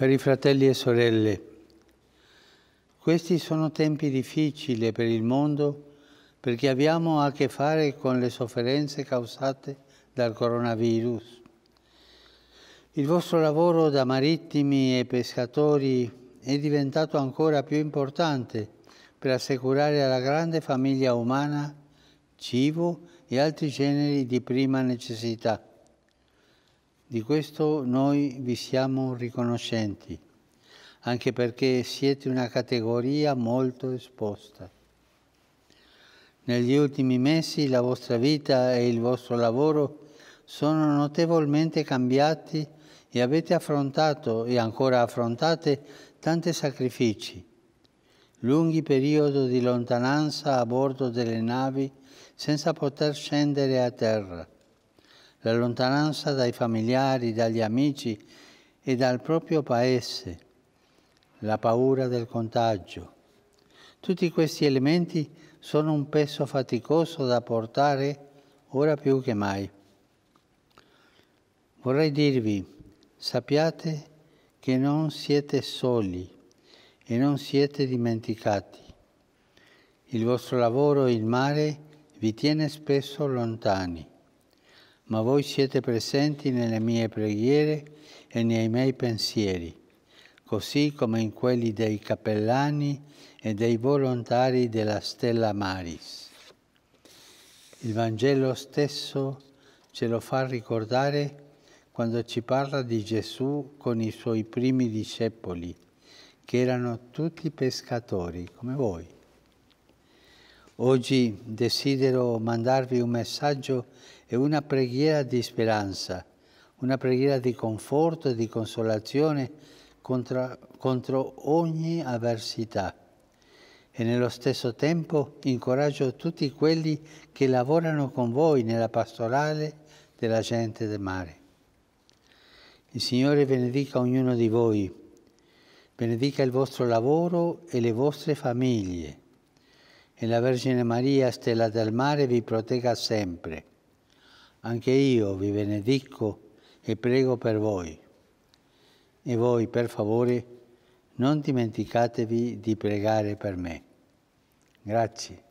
Cari fratelli e sorelle, questi sono tempi difficili per il mondo perché abbiamo a che fare con le sofferenze causate dal coronavirus. Il vostro lavoro da marittimi e pescatori è diventato ancora più importante per assicurare alla grande famiglia umana cibo e altri generi di prima necessità. Di questo noi vi siamo riconoscenti, anche perché siete una categoria molto esposta. Negli ultimi mesi la vostra vita e il vostro lavoro sono notevolmente cambiati e avete affrontato e ancora affrontate tanti sacrifici, lunghi periodi di lontananza a bordo delle navi senza poter scendere a terra la lontananza dai familiari, dagli amici e dal proprio paese, la paura del contagio. Tutti questi elementi sono un peso faticoso da portare ora più che mai. Vorrei dirvi, sappiate che non siete soli e non siete dimenticati. Il vostro lavoro, il mare, vi tiene spesso lontani ma voi siete presenti nelle mie preghiere e nei miei pensieri, così come in quelli dei cappellani e dei volontari della Stella Maris. Il Vangelo stesso ce lo fa ricordare quando ci parla di Gesù con i suoi primi discepoli, che erano tutti pescatori come voi. Oggi desidero mandarvi un messaggio e una preghiera di speranza, una preghiera di conforto e di consolazione contro, contro ogni avversità. E nello stesso tempo incoraggio tutti quelli che lavorano con voi nella pastorale della gente del mare. Il Signore benedica ognuno di voi, benedica il vostro lavoro e le vostre famiglie e la Vergine Maria, stella del mare, vi protegga sempre. Anche io vi benedico e prego per voi. E voi, per favore, non dimenticatevi di pregare per me. Grazie.